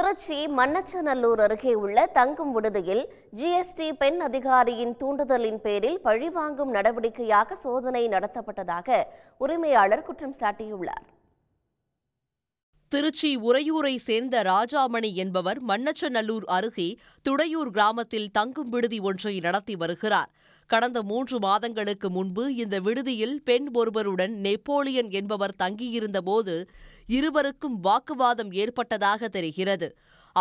திருச்சி மன்னச்சநல்லூர் அருகே உள்ள தங்கும் விடுதியில் ஜிஎஸ்டி பெண் அதிகாரியின் தூண்டுதலின் பேரில் பழிவாங்கும் நடவடிக்கையாக சோதனை நடத்தப்பட்டதாக உரிமையாளர் குற்றம் சாட்டியுள்ளார் திருச்சி உறையூரை சேர்ந்த ராஜாமணி என்பவர் மன்னச்சநல்லூர் அருகே துடையூர் கிராமத்தில் தங்கும் விடுதி ஒன்றை நடத்தி வருகிறார் கடந்த மூன்று மாதங்களுக்கு முன்பு இந்த விடுதியில் பெண் ஒருவருடன் நெப்போலியன் என்பவர் தங்கியிருந்தபோது இருவருக்கும் வாக்குவாதம் ஏற்பட்டதாக தெரிகிறது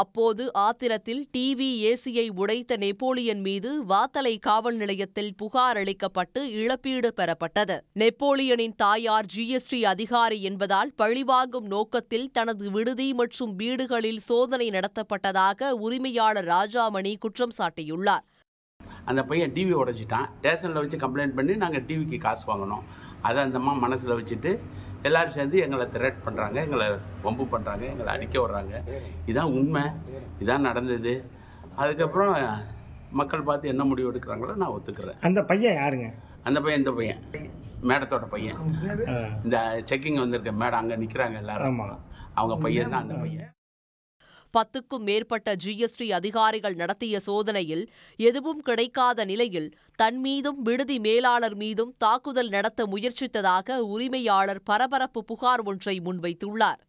அப்போது ஆத்திரத்தில் டிவி ஏசியை உடைத்த நெப்போலியன் மீது வாத்தலை காவல் நிலையத்தில் புகார் அளிக்கப்பட்டு இழப்பீடு பெறப்பட்டது நெப்போலியனின் தாயார் ஜிஎஸ்டி அதிகாரி என்பதால் பழிவாங்கும் நோக்கத்தில் தனது விடுதி மற்றும் வீடுகளில் சோதனை நடத்தப்பட்டதாக உரிமையாளர் ராஜாமணி குற்றம் சாட்டியுள்ளார் அந்த பையன் டிவி உடைச்சிட்டான் ஸ்டேஷனில் வச்சு கம்ப்ளைண்ட் பண்ணி நாங்கள் டிவிக்கு காசு வாங்கினோம் அதை அந்தம்மா மனசில் வச்சுட்டு எல்லோரும் சேர்ந்து எங்களை திரட் பண்ணுறாங்க எங்களை வம்பு பண்ணுறாங்க எங்களை அடிக்க விட்றாங்க இதான் உண்மை இதான் நடந்தது அதுக்கப்புறம் மக்கள் பார்த்து என்ன முடிவு எடுக்கிறாங்களோ நான் ஒத்துக்கிறேன் அந்த பையன் யாருங்க அந்த பையன் இந்த பையன் மேடத்தோட பையன் இந்த செக்கிங் வந்திருக்க மேடம் அங்கே நிற்கிறாங்க எல்லாரும் அவங்க பையன் தான் அந்த பையன் பத்துக்கும் மேற்பட்ட ஜிஎஸ்டி அதிகாரிகள் நடத்திய சோதனையில் எதுவும் கிடைக்காத நிலையில் தன் மீதும் விடுதி மேலாளர் மீதும் தாக்குதல் நடத்த முயற்சித்ததாக உரிமையாளர் பரபரப்பு புகார் ஒன்றை முன்வைத்துள்ளார்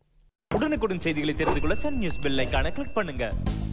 உடனுக்குடன் செய்திகளை தெரிந்து கொள்ள சன் நியூஸ் கிளிக் பண்ணுங்க